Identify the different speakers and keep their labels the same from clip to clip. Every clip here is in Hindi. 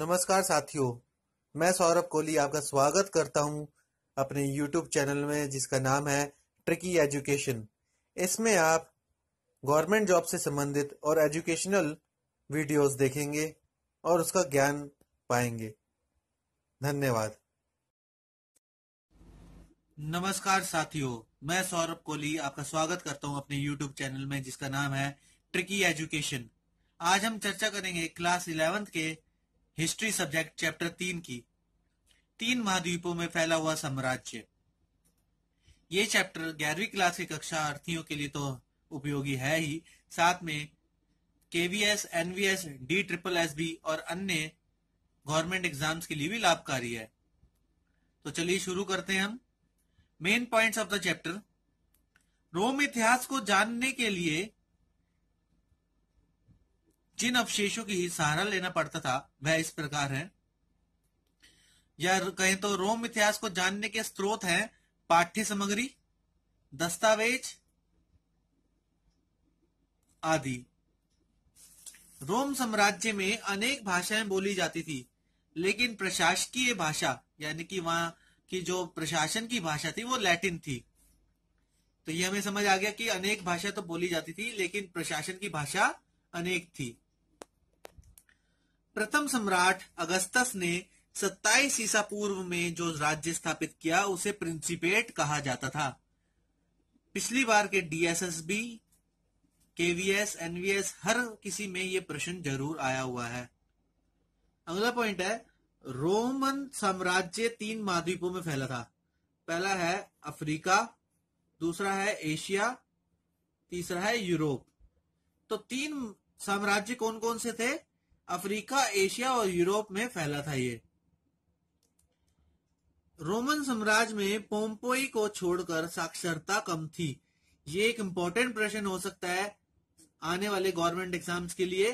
Speaker 1: नमस्कार साथियों मैं सौरभ कोहली आपका स्वागत करता हूं अपने YouTube चैनल में जिसका नाम है ट्रिकी एजुकेशन इसमें आप गवर्नमेंट जॉब से संबंधित और एजुकेशनल वीडियोस देखेंगे और उसका ज्ञान पाएंगे धन्यवाद नमस्कार साथियों मैं सौरभ कोहली आपका स्वागत करता हूं अपने YouTube चैनल में जिसका नाम है ट्रिकी एजुकेशन आज हम चर्चा करेंगे क्लास इलेवेंथ के हिस्ट्री सब्जेक्ट चैप्टर तीन की तीन महाद्वीपों में फैला हुआ साम्राज्य ये चैप्टर ग्यारहवीं क्लास की अर्थियों के लिए तो उपयोगी है ही साथ में KVS NVS D triple S B और अन्य गवर्नमेंट एग्जाम्स के लिए भी लाभकारी है तो चलिए शुरू करते हैं हम main points of the chapter Rome इतिहास को जानने के लिए जिन अवशेषों की सहारा लेना पड़ता था वह इस प्रकार है या कहें तो रोम इतिहास को जानने के स्रोत हैं पाठ्य सामग्री दस्तावेज आदि रोम साम्राज्य में अनेक भाषाएं बोली जाती थी लेकिन प्रशासकीय भाषा यानी कि वहां की जो प्रशासन की भाषा थी वो लैटिन थी तो ये हमें समझ आ गया कि अनेक भाषा तो बोली जाती थी लेकिन प्रशासन की भाषा अनेक थी प्रथम सम्राट अगस्तस ने 27 ईसा पूर्व में जो राज्य स्थापित किया उसे प्रिंसिपेट कहा जाता था पिछली बार के डीएसएसबी केवीएस एनवीएस हर किसी में यह प्रश्न जरूर आया हुआ है अगला पॉइंट है रोमन साम्राज्य तीन महाद्वीपों में फैला था पहला है अफ्रीका दूसरा है एशिया तीसरा है यूरोप तो तीन साम्राज्य कौन कौन से थे अफ्रीका एशिया और यूरोप में फैला था ये रोमन साम्राज्य में पोम्पोई को छोड़कर साक्षरता कम थी ये एक इंपॉर्टेंट प्रश्न हो सकता है आने वाले गवर्नमेंट एग्जाम्स के लिए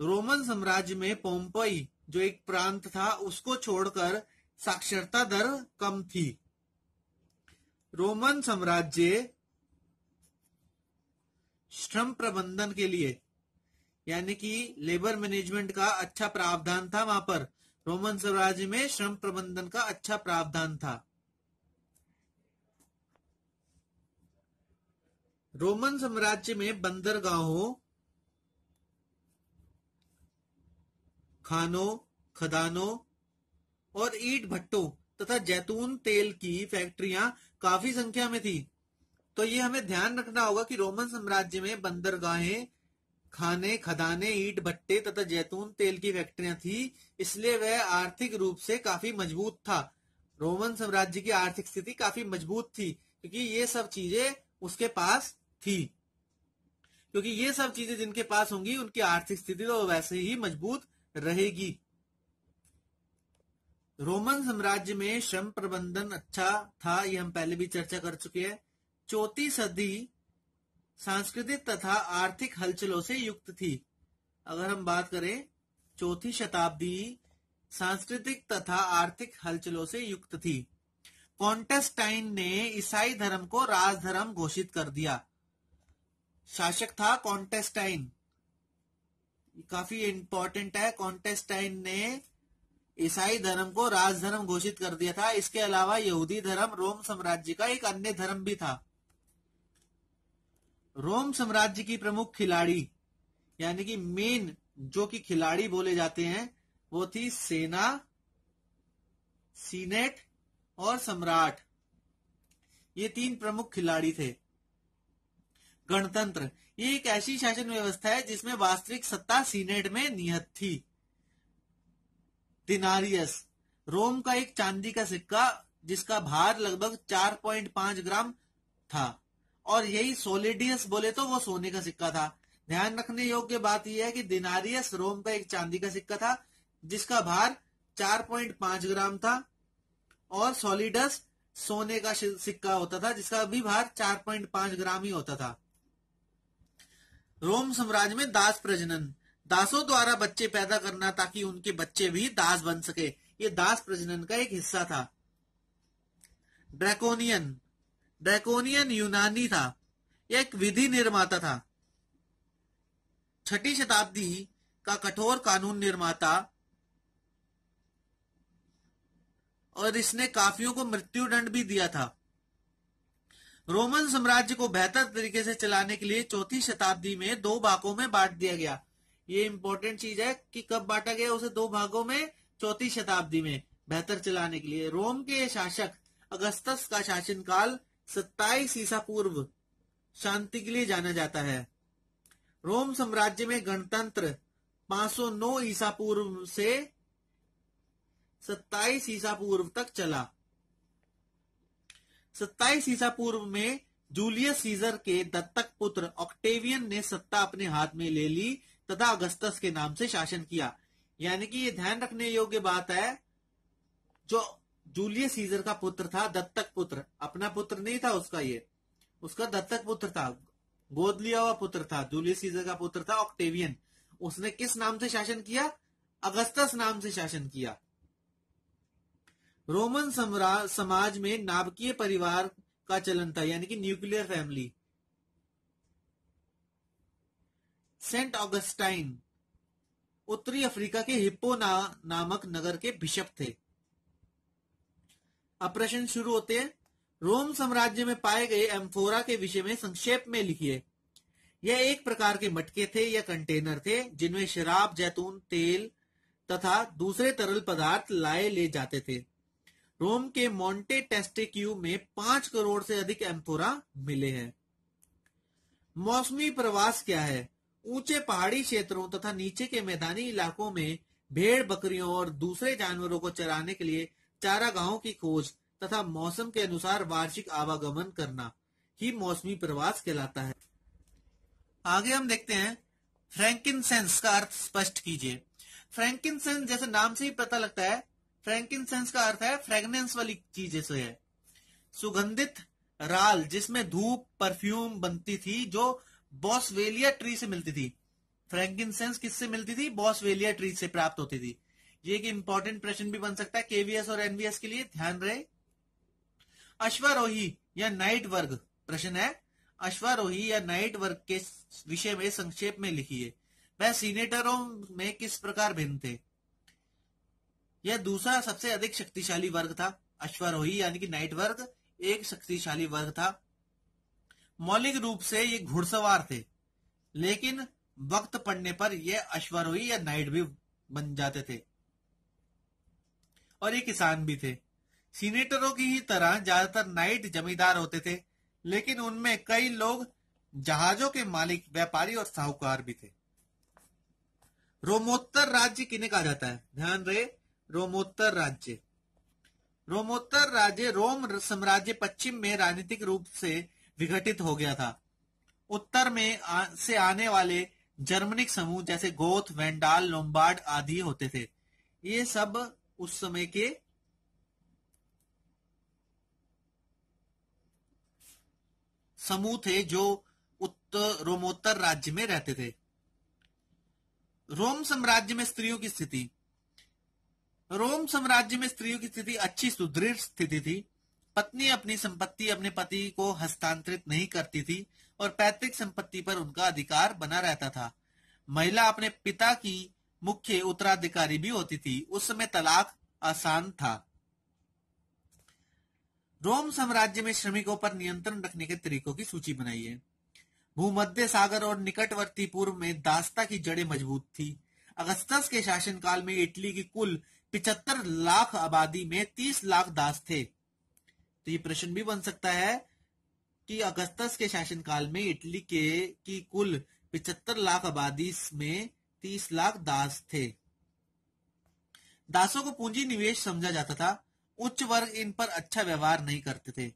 Speaker 1: रोमन साम्राज्य में पोम्पोई जो एक प्रांत था उसको छोड़कर साक्षरता दर कम थी रोमन साम्राज्य श्रम प्रबंधन के लिए यानी कि लेबर मैनेजमेंट का अच्छा प्रावधान था वहां पर रोमन साम्राज्य में श्रम प्रबंधन का अच्छा प्रावधान था रोमन साम्राज्य में बंदरगाहों खानों खदानों और ईट भट्टों तथा जैतून तेल की फैक्ट्रियां काफी संख्या में थी तो ये हमें ध्यान रखना होगा कि रोमन साम्राज्य में बंदरगाहें खाने खदाने ईट भट्टे तथा जैतून तेल की फैक्ट्रियां थी इसलिए वह आर्थिक रूप से काफी मजबूत था रोमन साम्राज्य की आर्थिक स्थिति काफी मजबूत थी क्योंकि ये सब चीजें उसके पास थी क्योंकि ये सब चीजें जिनके पास होंगी उनकी आर्थिक स्थिति तो वैसे ही मजबूत रहेगी रोमन साम्राज्य में श्रम प्रबंधन अच्छा था ये हम पहले भी चर्चा कर चुके हैं चौथी सदी सांस्कृतिक तथा आर्थिक हलचलों से युक्त थी अगर हम बात करें चौथी शताब्दी सांस्कृतिक तथा आर्थिक हलचलों से युक्त थी कॉन्टेस्टाइन ने ईसाई धर्म को राजधर्म घोषित कर दिया शासक था कॉन्टेस्टाइन काफी इंपॉर्टेंट है कॉन्टेस्टाइन ने ईसाई धर्म को राजधर्म घोषित कर दिया था इसके अलावा यहूदी धर्म रोम साम्राज्य का एक अन्य धर्म भी था रोम साम्राज्य की प्रमुख खिलाड़ी यानी कि मेन जो कि खिलाड़ी बोले जाते हैं वो थी सेना सीनेट और सम्राट ये तीन प्रमुख खिलाड़ी थे गणतंत्र ये एक ऐसी शासन व्यवस्था है जिसमें वास्तविक सत्ता सीनेट में निहत थी दिनारियस रोम का एक चांदी का सिक्का जिसका भार लगभग 4.5 ग्राम था और यही सोलिडियस बोले तो वो सोने का सिक्का था ध्यान रखने योग्य बात यह है कि दिनारियस रोम का एक चांदी का सिक्का था जिसका भार 4.5 ग्राम था और सोलिडस सोने का सिक्का होता था जिसका भी भार 4.5 ग्राम ही होता था रोम साम्राज्य में दास प्रजनन दासों द्वारा बच्चे पैदा करना ताकि उनके बच्चे भी दास बन सके ये दास प्रजनन का एक हिस्सा था ड्रैकोनियन डेकोनियन यूनानी था यह एक विधि निर्माता था छठी शताब्दी का कठोर कानून निर्माता और इसने काफियों को मृत्यु दंड भी दिया था रोमन साम्राज्य को बेहतर तरीके से चलाने के लिए चौथी शताब्दी में दो भागों में बांट दिया गया ये इंपॉर्टेंट चीज है कि कब बांटा गया उसे दो भागों में चौथी शताब्दी में बेहतर चलाने के लिए रोम के शासक अगस्तस का शासनकाल सत्ताईस ईसा पूर्व शांति के लिए जाना जाता है रोम साम्राज्य में गणतंत्र 509 ईसा पूर्व से 27 ईसा पूर्व तक चला 27 ईसा पूर्व में जूलियस सीजर के दत्तक पुत्र ऑक्टेवियन ने सत्ता अपने हाथ में ले ली तथा अगस्तस के नाम से शासन किया यानी कि ये ध्यान रखने योग्य बात है जो जूलियस सीजर का पुत्र था दत्तक पुत्र अपना पुत्र नहीं था उसका ये उसका दत्तक पुत्र था गोद लिया हुआ पुत्र था जूलियस सीजर का पुत्र था ऑक्टेवियन उसने किस नाम से शासन किया अगस्तस नाम से शासन किया रोमन समाज में नाभिकीय परिवार का चलन था यानी कि न्यूक्लियर फैमिली सेंट ऑगस्टाइन उत्तरी अफ्रीका के हिप्पो ना, नामक नगर के बिशप थे ऑपरेशन शुरू होते हैं रोम साम्राज्य में पाए गए एम्फोरा के विषय में संक्षेप में लिखिए यह एक प्रकार के मटके थे या कंटेनर थे जिनमें शराब जैतून तेल तथा दूसरे तरल पदार्थ लाए ले जाते थे रोम के मोंटे टेस्टिक्यू में पांच करोड़ से अधिक एम्फोरा मिले हैं मौसमी प्रवास क्या है ऊंचे पहाड़ी क्षेत्रों तथा नीचे के मैदानी इलाकों में भेड़ बकरियों और दूसरे जानवरों को चराने के लिए चारा गांव की खोज तथा मौसम के अनुसार वार्षिक आवागमन करना ही मौसमी प्रवास कहलाता है आगे हम देखते हैं फ्रैंकिनसेंस का अर्थ स्पष्ट कीजिए फ्रेंकिनसेंस जैसे नाम से ही पता लगता है फ्रेंकिनसेंस का अर्थ है फ्रेगनेंस वाली चीज जैसे है सुगंधित राल जिसमें धूप परफ्यूम बनती थी जो बॉसवेलिया ट्री से मिलती थी फ्रेंकिनसेंस किससे मिलती थी बॉसवेलिया ट्री से प्राप्त होती थी ये एक इंपॉर्टेंट प्रश्न भी बन सकता है केवीएस और एनवीएस के लिए ध्यान रहे अश्वरोही या नाइट वर्ग प्रश्न है अश्वारोही या नाइट वर्ग के विषय में संक्षेप में लिखिए वह सीनेटरों में किस प्रकार भिन्न थे यह दूसरा सबसे अधिक शक्तिशाली वर्ग था अश्वरोही यानी कि नाइट वर्ग एक शक्तिशाली वर्ग था मौलिक रूप से ये घुड़सवार थे लेकिन वक्त पड़ने पर यह अश्वरोही या नाइट भी बन जाते थे और ये किसान भी थे सीनेटरों की ही तरह ज्यादातर नाइट जमींदार होते थे लेकिन उनमें कई लोग जहाजों के मालिक व्यापारी और साहूकार भी थे रोमोत्तर राज्य किन्हें कहा जाता है ध्यान रहे रोमोत्तर राज्य रोमोत्तर राज्य रोम साम्राज्य पश्चिम में राजनीतिक रूप से विघटित हो गया था उत्तर में आ, से आने वाले जर्मनिक समूह जैसे गोथ वेंडाल लोम्बार्ड आदि होते थे ये सब उस समय के समूह थे जो उत्तर रोमोत्तर राज्य में रहते थे रोम साम्राज्य में स्त्रियों की स्थिति रोम साम्राज्य में स्त्रियों की स्थिति अच्छी सुदृढ़ स्थिति थी पत्नी अपनी संपत्ति अपने पति को हस्तांतरित नहीं करती थी और पैतृक संपत्ति पर उनका अधिकार बना रहता था महिला अपने पिता की मुख्य उत्तराधिकारी भी होती थी उस समय तलाक आसान था रोम साम्राज्य में श्रमिकों पर नियंत्रण रखने के तरीकों की सूची बनाई है भूमध्य सागर और निकटवर्ती पूर्व में दास्ता की जड़ें मजबूत थी अगस्तस के शासनकाल में इटली की कुल पिछहत्तर लाख आबादी में तीस लाख दास थे तो ये प्रश्न भी बन सकता है कि अगस्तस के शासनकाल में इटली के की कुल पिछहत्तर लाख आबादी में तीस लाख दास थे दासों को पूंजी निवेश समझा जाता था उच्च वर्ग इन पर अच्छा व्यवहार नहीं करते थे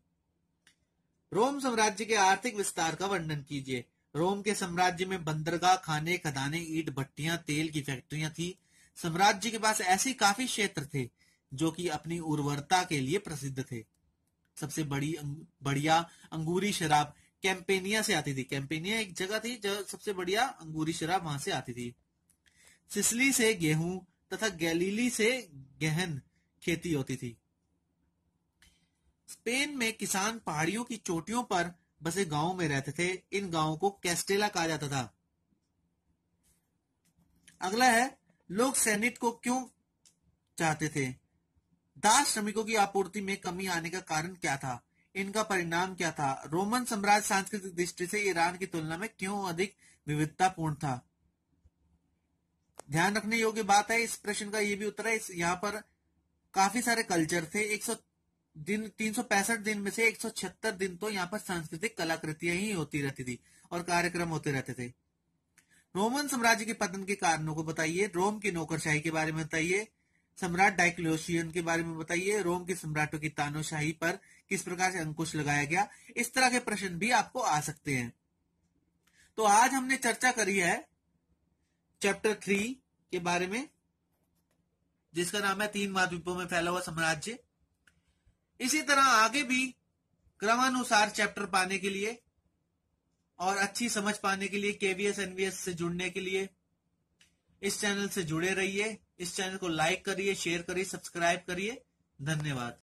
Speaker 1: रोम साम्राज्य के आर्थिक विस्तार का वर्णन कीजिए रोम के साम्राज्य में बंदरगाह खाने खदाने ईट भट्टियां तेल की फैक्ट्रियां थी साम्राज्य के पास ऐसे काफी क्षेत्र थे जो कि अपनी उर्वरता के लिए प्रसिद्ध थे सबसे बड़ी बढ़िया अंगूरी शराब कैंपेनिया से आती थी कैंपेनिया एक जगह थी जो सबसे बढ़िया अंगूरी शराब वहां से आती थी सिसली से गेहूं तथा गैलीली से गहन खेती होती थी स्पेन में किसान पहाड़ियों की चोटियों पर बसे गांव में रहते थे इन गांवों को कैस्टेला कहा जाता था अगला है लोग सैनिट को क्यों चाहते थे दास श्रमिकों की आपूर्ति में कमी आने का कारण क्या था इनका परिणाम क्या था रोमन साम्राज्य सांस्कृतिक दृष्टि से ईरान की तुलना में क्यों अधिक विविधतापूर्ण था ध्यान रखने योग्य बात है इस प्रश्न का ये भी उत्तर है यहाँ पर काफी सारे कल्चर थे एक सौ दिन तीन सौ पैंसठ दिन में से एक सौ छिहत्तर दिन तो यहाँ पर सांस्कृतिक कलाकृतियां ही होती रहती थी और कार्यक्रम होते रहते थे रोमन साम्राज्य के पतन के कारणों को बताइए रोम की नौकरशाही के बारे में बताइए सम्राट डाइक्लोशियन के बारे में बताइए रोम के सम्राटों की तानोशाही पर किस प्रकार से अंकुश लगाया गया इस तरह के प्रश्न भी आपको आ सकते हैं तो आज हमने चर्चा करी है चैप्टर थ्री के बारे में जिसका नाम है तीन महाद्वीपों में फैला हुआ साम्राज्य इसी तरह आगे भी क्रमानुसार चैप्टर पाने के लिए और अच्छी समझ पाने के लिए केवीएस एनवीएस से जुड़ने के लिए इस चैनल से जुड़े रहिए इस चैनल को लाइक करिए शेयर करिए सब्सक्राइब करिए धन्यवाद